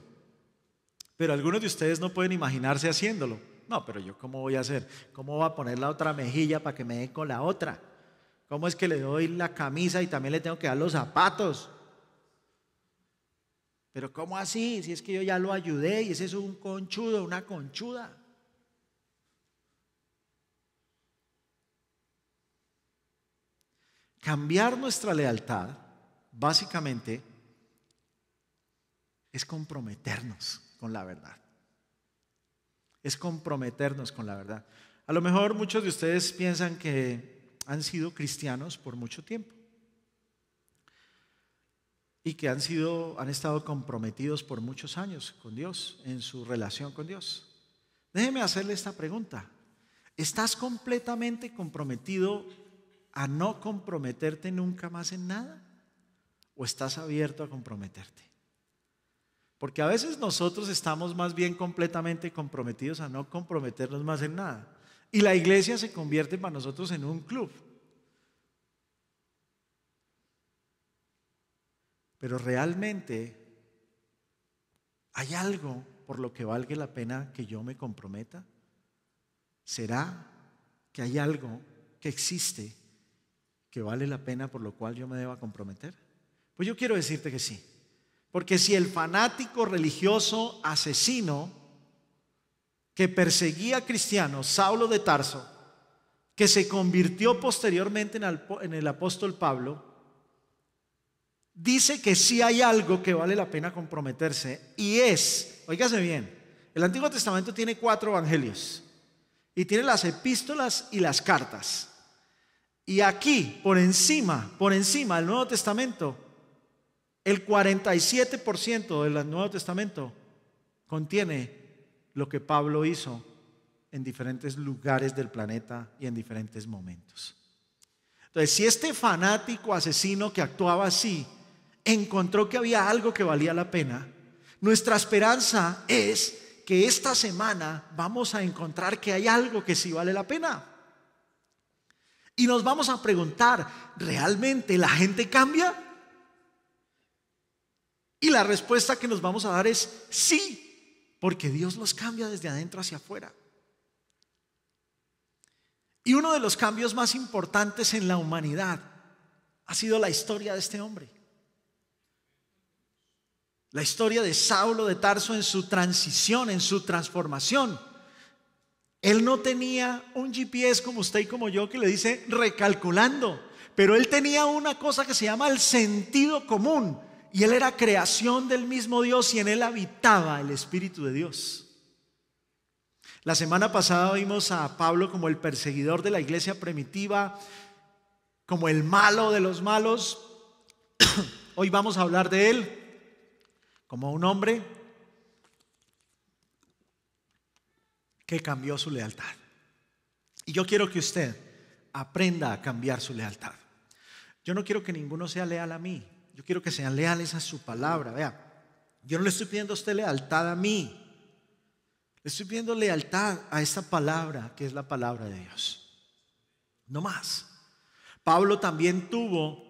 Pero algunos de ustedes no pueden imaginarse haciéndolo. No, pero yo cómo voy a hacer? ¿Cómo voy a poner la otra mejilla para que me den con la otra? ¿Cómo es que le doy la camisa y también le tengo que dar los zapatos? Pero ¿cómo así? Si es que yo ya lo ayudé y ese es un conchudo, una conchuda. Cambiar nuestra lealtad, básicamente, es comprometernos con la verdad. Es comprometernos con la verdad. A lo mejor muchos de ustedes piensan que han sido cristianos por mucho tiempo y que han sido han estado comprometidos por muchos años con Dios en su relación con Dios. Déjeme hacerle esta pregunta. ¿Estás completamente comprometido a no comprometerte nunca más en nada o estás abierto a comprometerte? Porque a veces nosotros estamos más bien completamente comprometidos a no comprometernos más en nada. Y la iglesia se convierte para nosotros en un club. Pero realmente hay algo por lo que valga la pena que yo me comprometa. ¿Será que hay algo que existe que vale la pena por lo cual yo me deba comprometer? Pues yo quiero decirte que sí. Porque si el fanático religioso asesino que perseguía a cristianos, Saulo de Tarso, que se convirtió posteriormente en el apóstol Pablo, dice que sí hay algo que vale la pena comprometerse y es, oígase bien, el Antiguo Testamento tiene cuatro evangelios y tiene las epístolas y las cartas. Y aquí, por encima, por encima del Nuevo Testamento, el 47% del Nuevo Testamento contiene lo que Pablo hizo en diferentes lugares del planeta y en diferentes momentos. Entonces, si este fanático asesino que actuaba así encontró que había algo que valía la pena, nuestra esperanza es que esta semana vamos a encontrar que hay algo que sí vale la pena. Y nos vamos a preguntar, ¿realmente la gente cambia? Y la respuesta que nos vamos a dar es sí. Porque Dios los cambia desde adentro hacia afuera. Y uno de los cambios más importantes en la humanidad ha sido la historia de este hombre. La historia de Saulo de Tarso en su transición, en su transformación. Él no tenía un GPS como usted y como yo que le dice recalculando, pero él tenía una cosa que se llama el sentido común y Él era creación del mismo Dios y en Él habitaba el Espíritu de Dios. La semana pasada vimos a Pablo como el perseguidor de la iglesia primitiva, como el malo de los malos. *coughs* Hoy vamos a hablar de Él como un hombre que cambió su lealtad. Y yo quiero que usted aprenda a cambiar su lealtad. Yo no quiero que ninguno sea leal a mí, yo quiero que sean leales a su palabra. Vea, yo no le estoy pidiendo a usted lealtad a mí. Le estoy pidiendo lealtad a esta palabra que es la palabra de Dios. No más. Pablo también tuvo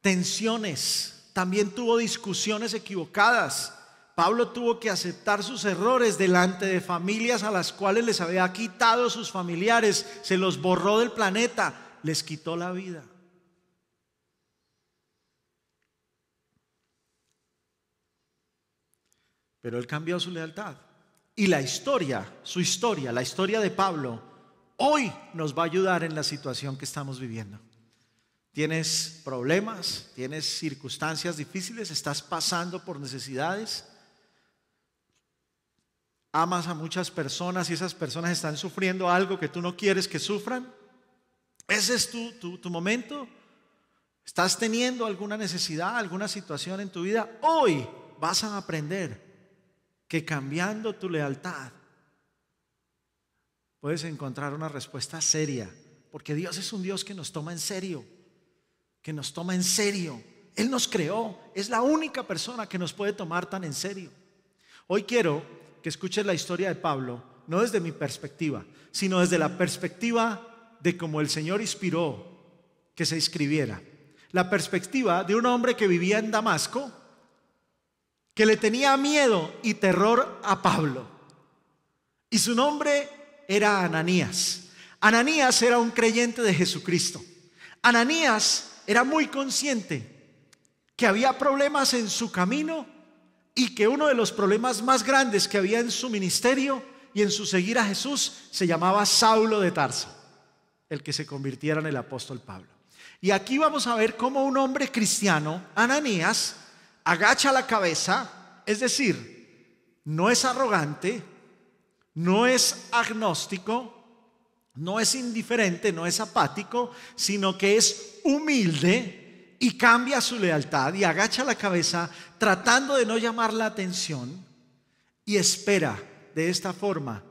tensiones, también tuvo discusiones equivocadas. Pablo tuvo que aceptar sus errores delante de familias a las cuales les había quitado sus familiares, se los borró del planeta, les quitó la vida. Pero él cambió su lealtad. Y la historia, su historia, la historia de Pablo, hoy nos va a ayudar en la situación que estamos viviendo. Tienes problemas, tienes circunstancias difíciles, estás pasando por necesidades, amas a muchas personas y esas personas están sufriendo algo que tú no quieres que sufran. Ese es tu, momento. Estás teniendo alguna necesidad, alguna situación en tu vida. Hoy vas a aprender que cambiando tu lealtad puedes encontrar una respuesta seria, porque Dios es un Dios que nos toma en serio, que nos toma en serio. Él nos creó, es la única persona que nos puede tomar tan en serio. Hoy quiero que escuches la historia de Pablo, no desde mi perspectiva, sino desde la perspectiva de cómo el Señor inspiró que se escribiera. La perspectiva de un hombre que vivía en Damasco, que le tenía miedo y terror a Pablo. Y su nombre era Ananías. Ananías era un creyente de Jesucristo. Ananías era muy consciente que había problemas en su camino y que uno de los problemas más grandes que había en su ministerio y en su seguir a Jesús se llamaba Saulo de Tarso, el que se convirtiera en el apóstol Pablo. Y aquí vamos a ver cómo un hombre cristiano, Ananías, agacha la cabeza, es decir, no es arrogante, no es agnóstico, no es indiferente, no es apático, sino que es humilde y cambia su lealtad y agacha la cabeza tratando de no llamar la atención y espera de esta forma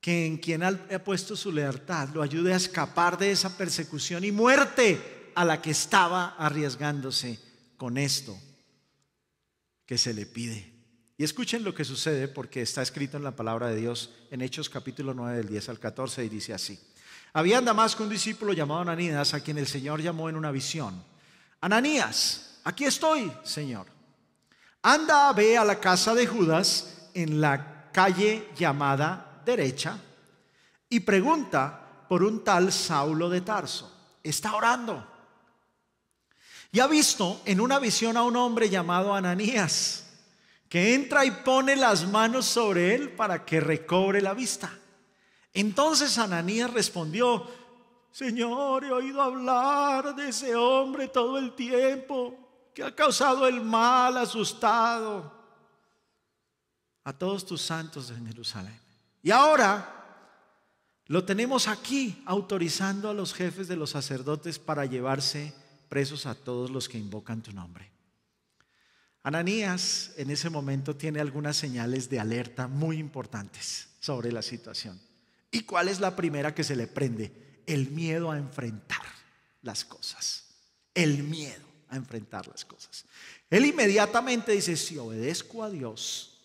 que en quien ha puesto su lealtad lo ayude a escapar de esa persecución y muerte a la que estaba arriesgándose con esto que se le pide. Y escuchen lo que sucede porque está escrito en la palabra de Dios en Hechos capítulo 9 del 10 al 14 y dice así. Había en Damasco un discípulo llamado Ananías a quien el Señor llamó en una visión. Ananías, aquí estoy, Señor. Anda, ve a la casa de Judas en la calle llamada derecha y pregunta por un tal Saulo de Tarso. Está orando y ha visto en una visión a un hombre llamado Ananías, que entra y pone las manos sobre él para que recobre la vista. Entonces Ananías respondió, Señor, he oído hablar de ese hombre todo el tiempo, que ha causado el mal, asustado a todos tus santos en Jerusalén. Y ahora lo tenemos aquí autorizando a los jefes de los sacerdotes para llevarse presos a todos los que invocan tu nombre. Ananías en ese momento tiene algunas señales de alerta muy importantes sobre la situación. ¿Y cuál es la primera que se le prende? El miedo a enfrentar las cosas. El miedo a enfrentar las cosas. Él inmediatamente dice, si obedezco a Dios,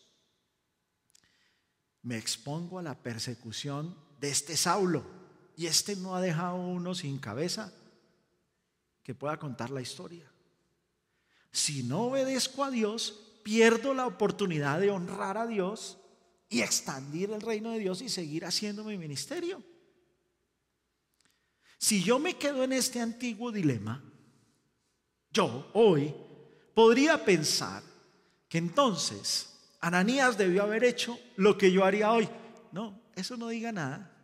me expongo a la persecución de este Saulo. Y este no ha dejado uno sin cabeza pueda contar la historia. Si no obedezco a Dios, pierdo la oportunidad de honrar a Dios y expandir el reino de Dios y seguir haciendo mi ministerio. Si yo me quedo en este antiguo dilema, yo hoy podría pensar que entonces Ananías debió haber hecho lo que yo haría hoy. No, eso no diga nada.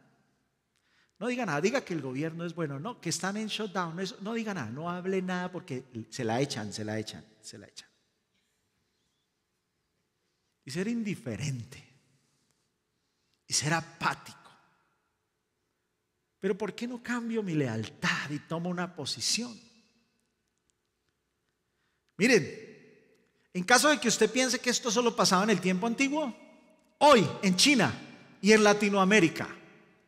No diga nada, diga que el gobierno es bueno, no, que están en shutdown, no, no diga nada, no hable nada porque se la echan, se la echan, se la echan. Y ser indiferente. Y ser apático. Pero ¿por qué no cambio mi lealtad y tomo una posición? Miren, en caso de que usted piense que esto solo pasaba en el tiempo antiguo, hoy en China y en Latinoamérica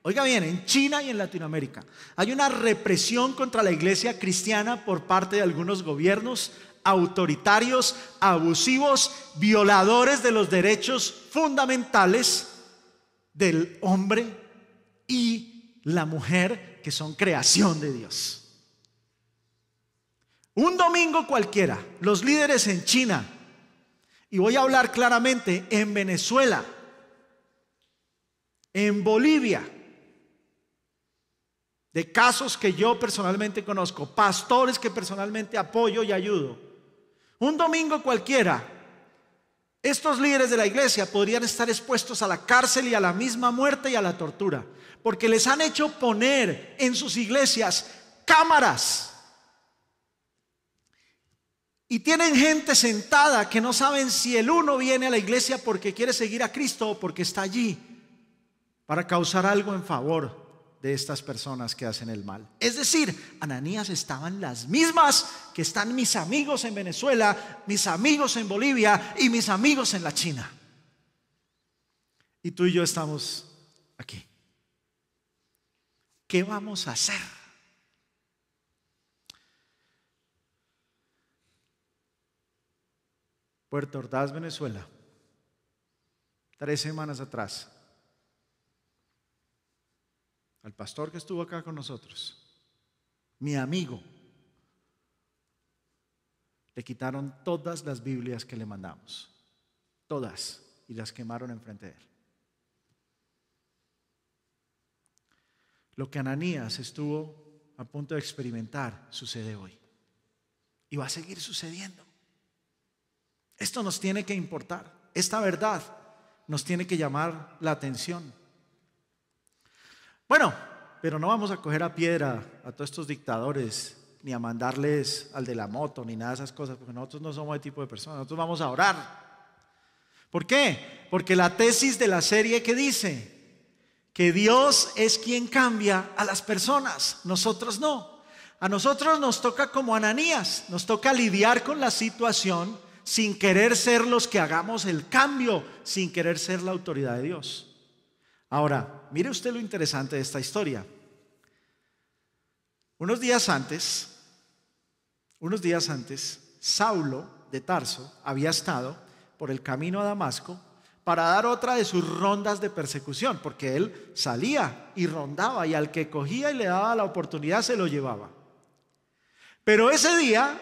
Oiga bien, en China y en Latinoamérica hay una represión contra la iglesia cristiana por parte de algunos gobiernos autoritarios, abusivos, violadores de los derechos fundamentales del hombre y la mujer, que son creación de Dios. Un domingo cualquiera, los líderes en China, y voy a hablar claramente, en Venezuela, en Bolivia, de casos que yo personalmente conozco, pastores que personalmente apoyo y ayudo. Un domingo cualquiera, estos líderes de la iglesia podrían estar expuestos a la cárcel y a la misma muerte y a la tortura, porque les han hecho poner en sus iglesias cámaras. Y tienen gente sentada que no saben si el uno viene a la iglesia porque quiere seguir a Cristo o porque está allí para causar algo en favor de estas personas que hacen el mal. Es decir, Ananías estaban las mismas que están mis amigos en Venezuela, mis amigos en Bolivia y mis amigos en la China. Y tú y yo estamos aquí. ¿Qué vamos a hacer? Puerto Ordaz, Venezuela, tres semanas atrás, al pastor que estuvo acá con nosotros, mi amigo, le quitaron todas las Biblias que le mandamos, todas, y las quemaron enfrente de él. Lo que Ananías estuvo a punto de experimentar sucede hoy y va a seguir sucediendo. Esto nos tiene que importar, esta verdad nos tiene que llamar la atención. Bueno, pero no vamos a coger a piedra a todos estos dictadores, ni a mandarles al de la moto, ni nada de esas cosas, porque nosotros no somos ese tipo de personas, nosotros vamos a orar. ¿Por qué? Porque la tesis de la serie que dice que Dios es quien cambia a las personas, nosotros no. A nosotros nos toca como Ananías, nos toca lidiar con la situación sin querer ser los que hagamos el cambio, sin querer ser la autoridad de Dios. Ahora, mire usted lo interesante de esta historia. Unos días antes, unos días antes, Saulo de Tarso había estado por el camino a Damasco para dar otra de sus rondas de persecución, porque él salía y rondaba y al que cogía y le daba la oportunidad se lo llevaba. Pero ese día,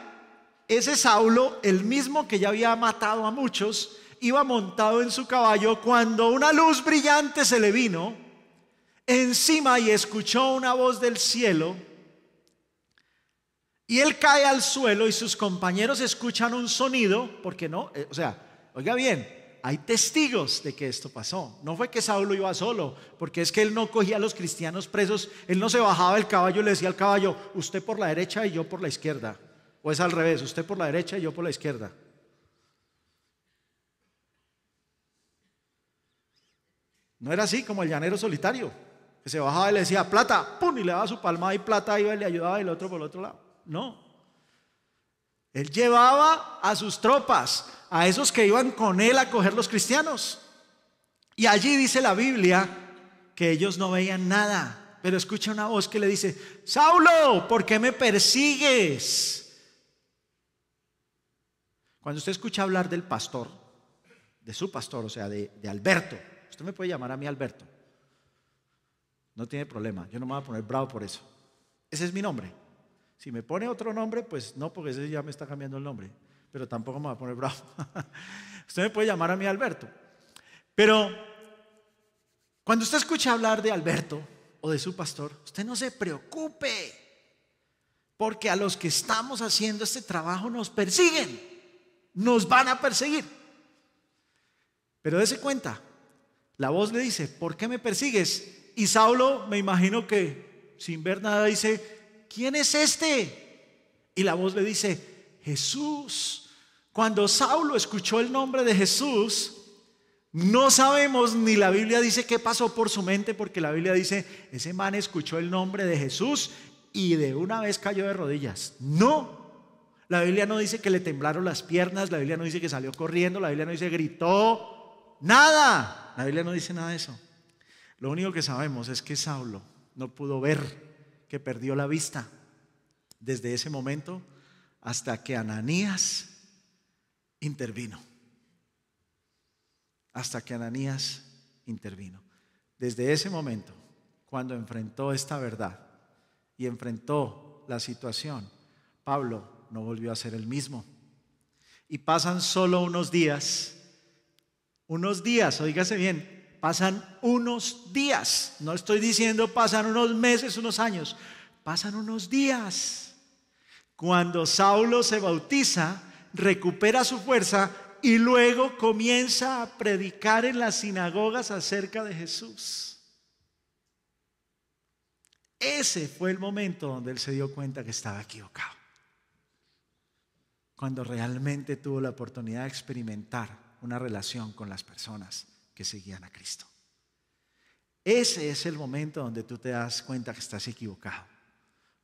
ese Saulo, el mismo que ya había matado a muchos, iba montado en su caballo cuando una luz brillante se le vino encima y escuchó una voz del cielo. Y él cae al suelo y sus compañeros escuchan un sonido, porque no, eh, o sea, oiga bien, hay testigos de que esto pasó. No fue que Saulo iba solo, porque es que él no cogía a los cristianos presos, él no se bajaba del caballo y le decía al caballo, usted por la derecha y yo por la izquierda. O es al revés, usted por la derecha y yo por la izquierda. No era así como el llanero solitario, que se bajaba y le decía plata, pum, y le daba su palmada y plata iba y le ayudaba y el otro por el otro lado. No. Él llevaba a sus tropas, a esos que iban con él a coger los cristianos. Y allí dice la Biblia que ellos no veían nada, pero escucha una voz que le dice, Saulo, ¿por qué me persigues? Cuando usted escucha hablar del pastor, de su pastor, o sea, de, de Alberto, Usted me puede llamar a mí Alberto. No tiene problema, yo no me voy a poner bravo por eso. Ese es mi nombre. Si me pone otro nombre, pues no, porque ese ya me está cambiando el nombre. Pero tampoco me va a poner bravo. *laughs* usted me puede llamar a mí Alberto. Pero cuando usted escucha hablar de Alberto o de su pastor, usted no se preocupe, porque a los que estamos haciendo este trabajo nos persiguen, nos van a perseguir. Pero dése cuenta, la voz le dice, ¿por qué me persigues? Y Saulo, me imagino que sin ver nada, dice, ¿quién es este? Y la voz le dice, Jesús. Cuando Saulo escuchó el nombre de Jesús, no sabemos ni la Biblia dice qué pasó por su mente, porque la Biblia dice, ese man escuchó el nombre de Jesús y de una vez cayó de rodillas. No. La Biblia no dice que le temblaron las piernas, la Biblia no dice que salió corriendo, la Biblia no dice gritó, Nada. La Biblia no dice nada de eso. Lo único que sabemos es que Saulo no pudo ver, que perdió la vista desde ese momento hasta que Ananías intervino. Hasta que Ananías intervino. Desde ese momento, cuando enfrentó esta verdad y enfrentó la situación, Pablo no volvió a ser el mismo. Y pasan solo unos días unos días, oígase bien, pasan unos días. No estoy diciendo pasan unos meses, unos años. Pasan unos días. Cuando Saulo se bautiza, recupera su fuerza y luego comienza a predicar en las sinagogas acerca de Jesús. Ese fue el momento donde él se dio cuenta que estaba equivocado. Cuando realmente tuvo la oportunidad de experimentar una relación con las personas que seguían a Cristo. Ese es el momento donde tú te das cuenta que estás equivocado.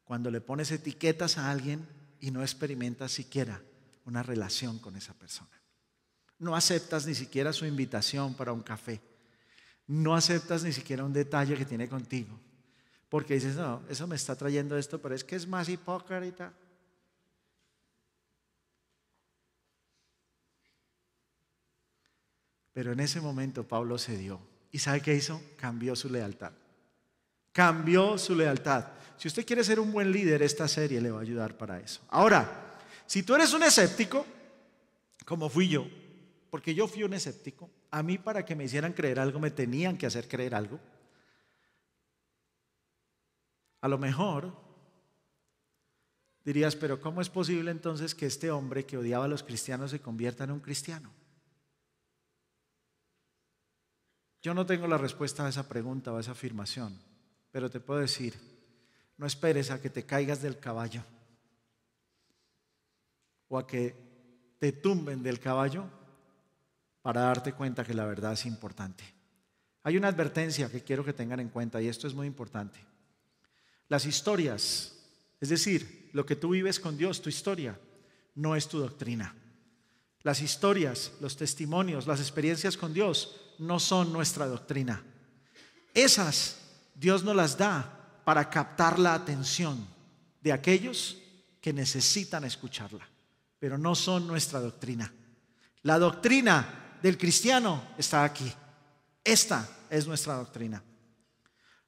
Cuando le pones etiquetas a alguien y no experimentas siquiera una relación con esa persona. No aceptas ni siquiera su invitación para un café. No aceptas ni siquiera un detalle que tiene contigo. Porque dices, no, eso me está trayendo esto, pero es que es más hipócrita. Pero en ese momento Pablo cedió. ¿Y sabe qué hizo? Cambió su lealtad. Cambió su lealtad. Si usted quiere ser un buen líder, esta serie le va a ayudar para eso. Ahora, si tú eres un escéptico, como fui yo, porque yo fui un escéptico, a mí para que me hicieran creer algo me tenían que hacer creer algo. A lo mejor dirías, pero ¿cómo es posible entonces que este hombre que odiaba a los cristianos se convierta en un cristiano? Yo no tengo la respuesta a esa pregunta o a esa afirmación, pero te puedo decir, no esperes a que te caigas del caballo o a que te tumben del caballo para darte cuenta que la verdad es importante. Hay una advertencia que quiero que tengan en cuenta y esto es muy importante. Las historias, es decir, lo que tú vives con Dios, tu historia, no es tu doctrina. Las historias, los testimonios, las experiencias con Dios no son nuestra doctrina. Esas Dios nos las da para captar la atención de aquellos que necesitan escucharla, pero no son nuestra doctrina. La doctrina del cristiano está aquí. Esta es nuestra doctrina.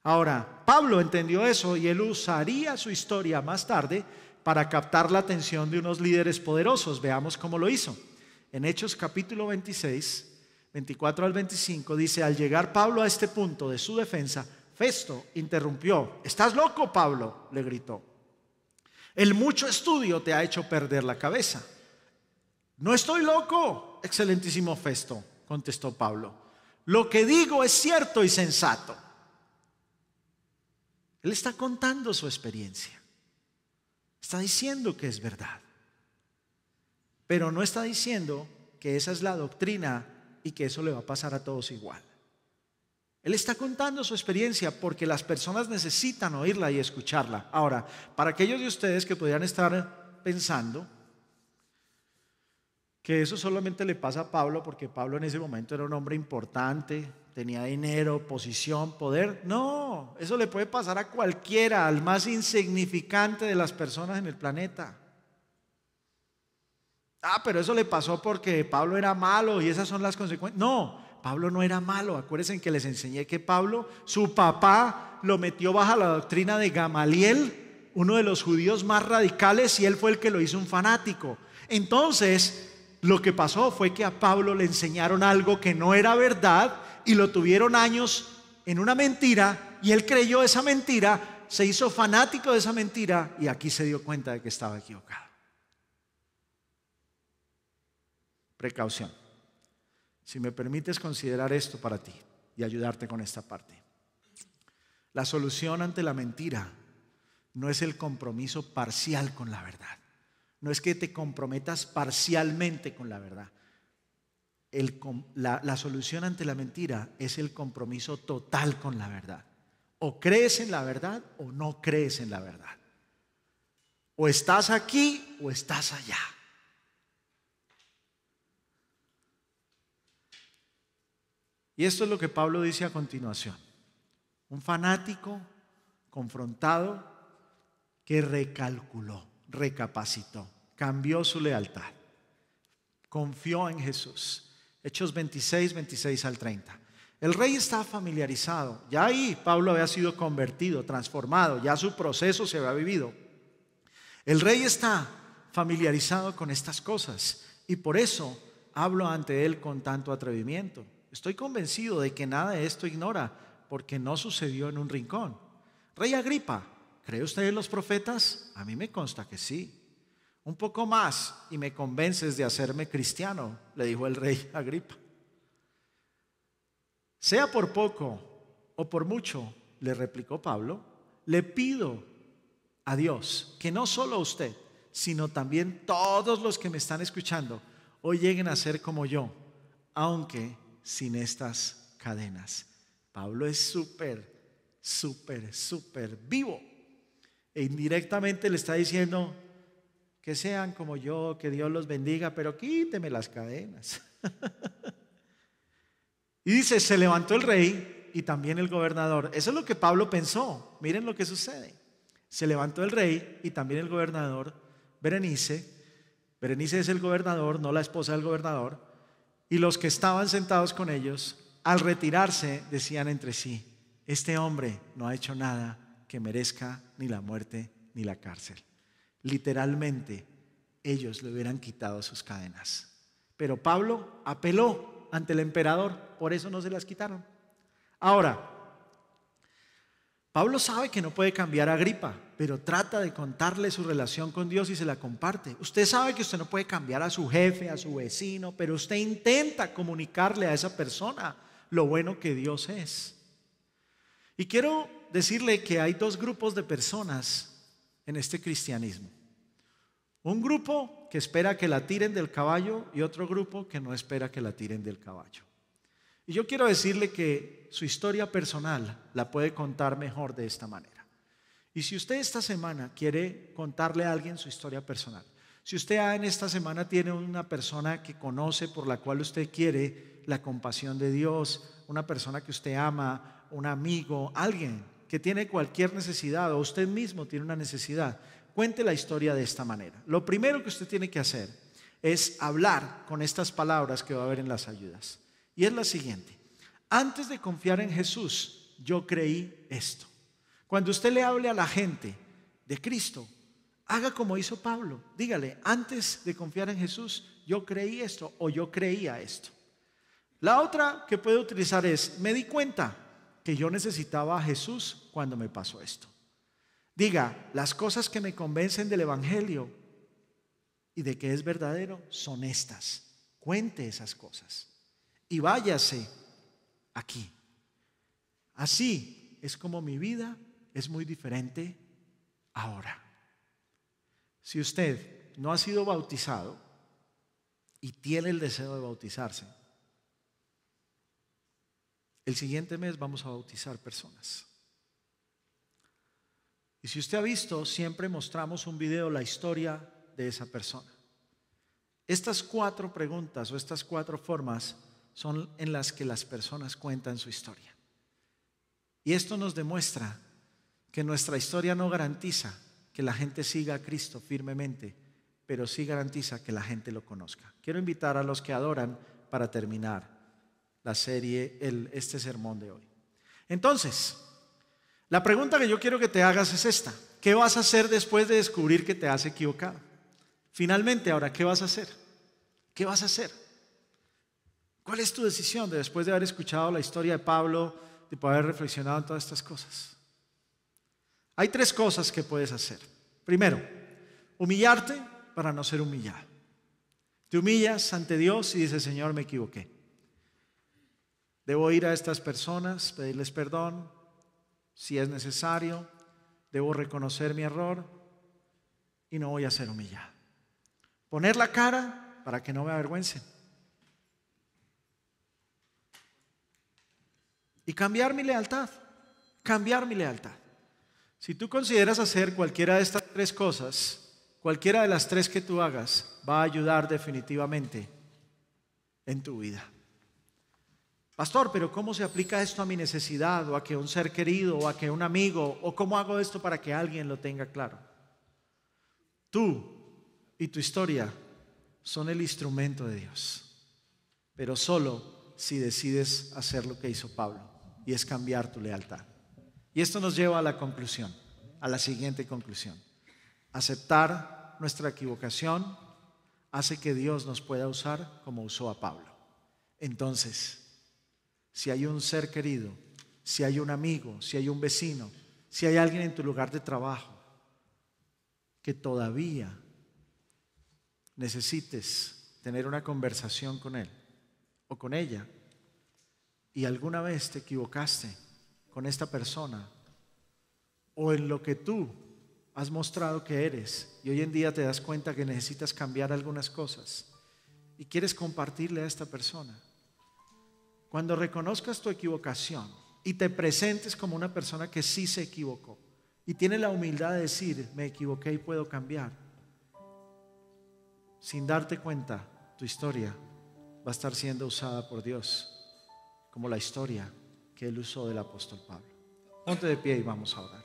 Ahora, Pablo entendió eso y él usaría su historia más tarde para captar la atención de unos líderes poderosos. Veamos cómo lo hizo. En Hechos capítulo 26, 24 al 25, dice, al llegar Pablo a este punto de su defensa, Festo interrumpió. ¿Estás loco, Pablo? le gritó. El mucho estudio te ha hecho perder la cabeza. No estoy loco, excelentísimo Festo, contestó Pablo. Lo que digo es cierto y sensato. Él está contando su experiencia. Está diciendo que es verdad. Pero no está diciendo que esa es la doctrina y que eso le va a pasar a todos igual. Él está contando su experiencia porque las personas necesitan oírla y escucharla. Ahora, para aquellos de ustedes que podrían estar pensando que eso solamente le pasa a Pablo porque Pablo en ese momento era un hombre importante, tenía dinero, posición, poder. No, eso le puede pasar a cualquiera, al más insignificante de las personas en el planeta. Ah, pero eso le pasó porque Pablo era malo y esas son las consecuencias. No, Pablo no era malo. Acuérdense que les enseñé que Pablo, su papá, lo metió bajo la doctrina de Gamaliel, uno de los judíos más radicales, y él fue el que lo hizo un fanático. Entonces, lo que pasó fue que a Pablo le enseñaron algo que no era verdad y lo tuvieron años en una mentira y él creyó esa mentira, se hizo fanático de esa mentira y aquí se dio cuenta de que estaba equivocado. precaución. Si me permites considerar esto para ti y ayudarte con esta parte. La solución ante la mentira no es el compromiso parcial con la verdad. No es que te comprometas parcialmente con la verdad. la solución ante la mentira es el compromiso total con la verdad. O crees en la verdad o no crees en la verdad. O estás aquí o estás allá. Y esto es lo que Pablo dice a continuación. Un fanático confrontado que recalculó, recapacitó, cambió su lealtad, confió en Jesús. Hechos 26, 26 al 30. El rey está familiarizado. Ya ahí Pablo había sido convertido, transformado, ya su proceso se había vivido. El rey está familiarizado con estas cosas y por eso hablo ante él con tanto atrevimiento. Estoy convencido de que nada de esto ignora, porque no sucedió en un rincón. Rey Agripa, ¿cree usted en los profetas? A mí me consta que sí. Un poco más y me convences de hacerme cristiano, le dijo el rey Agripa. Sea por poco o por mucho, le replicó Pablo, le pido a Dios que no solo usted, sino también todos los que me están escuchando hoy lleguen a ser como yo, aunque sin estas cadenas. Pablo es súper, súper, súper vivo. E indirectamente le está diciendo, que sean como yo, que Dios los bendiga, pero quíteme las cadenas. *laughs* y dice, se levantó el rey y también el gobernador. Eso es lo que Pablo pensó. Miren lo que sucede. Se levantó el rey y también el gobernador, Berenice. Berenice es el gobernador, no la esposa del gobernador y los que estaban sentados con ellos, al retirarse, decían entre sí, este hombre no ha hecho nada que merezca ni la muerte ni la cárcel. Literalmente, ellos le hubieran quitado sus cadenas. Pero Pablo apeló ante el emperador, por eso no se las quitaron. Ahora, Pablo sabe que no puede cambiar a Gripa, pero trata de contarle su relación con Dios y se la comparte. Usted sabe que usted no puede cambiar a su jefe, a su vecino, pero usted intenta comunicarle a esa persona lo bueno que Dios es. Y quiero decirle que hay dos grupos de personas en este cristianismo. Un grupo que espera que la tiren del caballo y otro grupo que no espera que la tiren del caballo. Y yo quiero decirle que su historia personal la puede contar mejor de esta manera. Y si usted esta semana quiere contarle a alguien su historia personal, si usted en esta semana tiene una persona que conoce por la cual usted quiere la compasión de Dios, una persona que usted ama, un amigo, alguien que tiene cualquier necesidad o usted mismo tiene una necesidad, cuente la historia de esta manera. Lo primero que usted tiene que hacer es hablar con estas palabras que va a haber en las ayudas. Y es la siguiente. Antes de confiar en Jesús, yo creí esto. Cuando usted le hable a la gente de Cristo, haga como hizo Pablo. Dígale, antes de confiar en Jesús, yo creí esto o yo creía esto. La otra que puede utilizar es, me di cuenta que yo necesitaba a Jesús cuando me pasó esto. Diga, las cosas que me convencen del Evangelio y de que es verdadero son estas. Cuente esas cosas y váyase aquí. Así es como mi vida es muy diferente ahora. Si usted no ha sido bautizado y tiene el deseo de bautizarse, el siguiente mes vamos a bautizar personas. Y si usted ha visto, siempre mostramos un video, la historia de esa persona. Estas cuatro preguntas o estas cuatro formas son en las que las personas cuentan su historia. Y esto nos demuestra que nuestra historia no garantiza que la gente siga a Cristo firmemente, pero sí garantiza que la gente lo conozca. Quiero invitar a los que adoran para terminar la serie, este sermón de hoy. Entonces, la pregunta que yo quiero que te hagas es esta. ¿Qué vas a hacer después de descubrir que te has equivocado? Finalmente, ahora, ¿qué vas a hacer? ¿Qué vas a hacer? ¿Cuál es tu decisión después de haber escuchado la historia de Pablo, de poder haber reflexionado en todas estas cosas? Hay tres cosas que puedes hacer. Primero, humillarte para no ser humillado. Te humillas ante Dios y dices, Señor, me equivoqué. Debo ir a estas personas, pedirles perdón, si es necesario, debo reconocer mi error y no voy a ser humillado. Poner la cara para que no me avergüencen. y cambiar mi lealtad, cambiar mi lealtad. Si tú consideras hacer cualquiera de estas tres cosas, cualquiera de las tres que tú hagas va a ayudar definitivamente en tu vida. Pastor, pero ¿cómo se aplica esto a mi necesidad o a que un ser querido o a que un amigo o cómo hago esto para que alguien lo tenga claro? Tú y tu historia son el instrumento de Dios, pero solo si decides hacer lo que hizo Pablo y es cambiar tu lealtad. Y esto nos lleva a la conclusión, a la siguiente conclusión. Aceptar nuestra equivocación hace que Dios nos pueda usar como usó a Pablo. Entonces, si hay un ser querido, si hay un amigo, si hay un vecino, si hay alguien en tu lugar de trabajo que todavía necesites tener una conversación con él o con ella, y alguna vez te equivocaste con esta persona o en lo que tú has mostrado que eres y hoy en día te das cuenta que necesitas cambiar algunas cosas y quieres compartirle a esta persona. Cuando reconozcas tu equivocación y te presentes como una persona que sí se equivocó y tiene la humildad de decir, me equivoqué y puedo cambiar, sin darte cuenta, tu historia va a estar siendo usada por Dios como la historia que el usó del apóstol Pablo. Ponte de pie y vamos a orar.